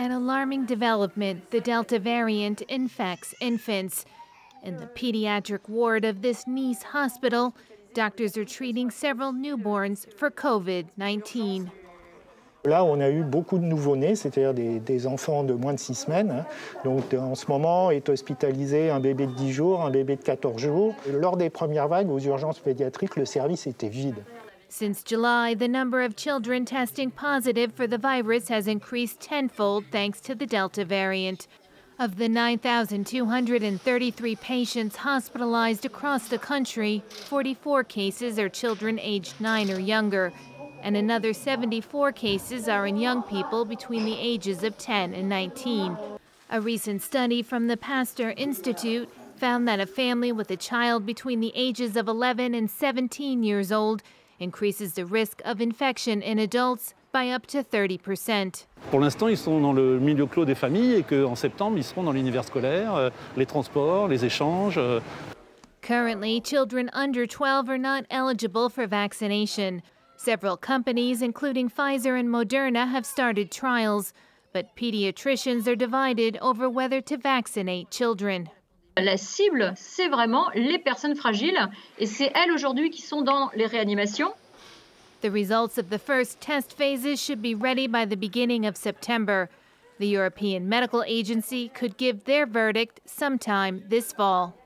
Un alarming development the Delta variant infects infants. In the de ward hôpital de Nice hospital, doctors traitent plusieurs several newborns pour COVID 19. Là, on a eu beaucoup de nouveau-nés, c'est-à-dire des, enfants de moins de six semaines. Hein. Donc, en ce moment, est hospitalisé un bébé de 10 jours, un bébé de 14 jours. Lors des premières vagues aux urgences pédiatriques, le service était vide. Since July, the number of children testing positive for the virus has increased tenfold thanks to the Delta variant. Of the 9,233 patients hospitalized across the country, 44 cases are children aged 9 or younger, and another 74 cases are in young people between the ages of 10 and 19. A recent study from the Pasteur Institute found that a family with a child between the ages of 11 and 17 years old increases the risk of infection in adults by up to 30%. Pour l'instant, ils sont dans le milieu clos des familles et qu'en septembre, ils seront dans l'univers scolaire, euh, les transports, les échanges. Euh. Currently, children under 12 are not eligible for vaccination. Several companies, including Pfizer and Moderna, have started trials, but pediatricians are divided over whether to vaccinate children. La cible, c'est vraiment les personnes fragiles et c'est elles aujourd'hui qui sont dans les réanimations. The results of the first test phases should be ready by the beginning of September. The European Medical Agency could give their verdict sometime this fall.